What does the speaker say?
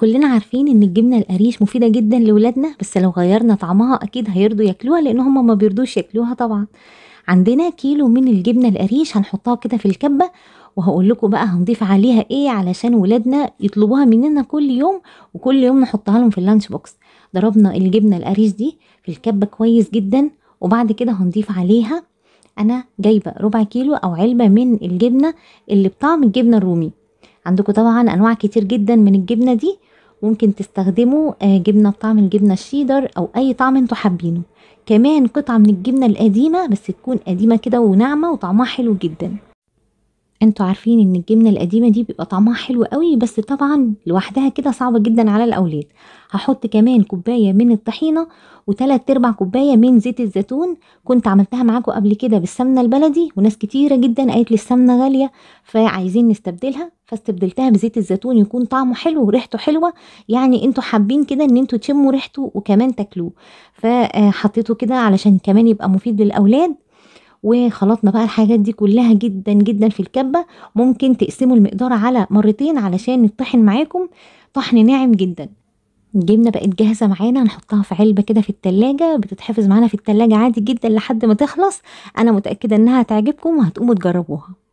كلنا عارفين ان الجبنه القريش مفيده جدا لولادنا بس لو غيرنا طعمها اكيد هيرضوا ياكلوها لان هم ما بيرضوش ياكلوها طبعا عندنا كيلو من الجبنه القريش هنحطها كده في الكبه وهقول لكم بقى هنضيف عليها ايه علشان ولادنا يطلبوها مننا كل يوم وكل يوم نحطها لهم في اللانش بوكس ضربنا الجبنه القريش دي في الكبه كويس جدا وبعد كده هنضيف عليها انا جايبه ربع كيلو او علبه من الجبنه اللي بطعم الجبنه الرومي عندكم طبعا انواع كتير جدا من الجبنه دي ممكن تستخدموا آه، جبنه بطعم الجبنه الشيدر او اي طعم انتوا حابينه كمان قطعه من الجبنه القديمه بس تكون قديمه كده وناعمه وطعمها حلو جدا انتوا عارفين ان الجبنه القديمه دي بيبقى طعمها حلو قوي بس طبعا لوحدها كده صعبه جدا على الاولاد هحط كمان كوبايه من الطحينه وتلات ارباع كوبايه من زيت الزيتون كنت عملتها معاكم قبل كده بالسمنه البلدي وناس كتيره جدا قالت لي السمنه غاليه فعايزين نستبدلها فاستبدلتها بزيت الزيتون يكون طعمه حلو وريحته حلوه يعني انتوا حابين كده ان انتوا تشموا ريحته وكمان تاكلوه فحطيته كده علشان كمان يبقى مفيد للاولاد وخلطنا بقى الحاجات دي كلها جدا جدا في الكبة ممكن تقسموا المقدار على مرتين علشان يتطحن معاكم طحن ناعم جدا الجبنة بقت جاهزة معانا هنحطها في علبة كده في التلاجة بتتحفظ معانا في التلاجة عادي جدا لحد ما تخلص أنا متأكدة إنها هتعجبكم وهتقوموا تجربوها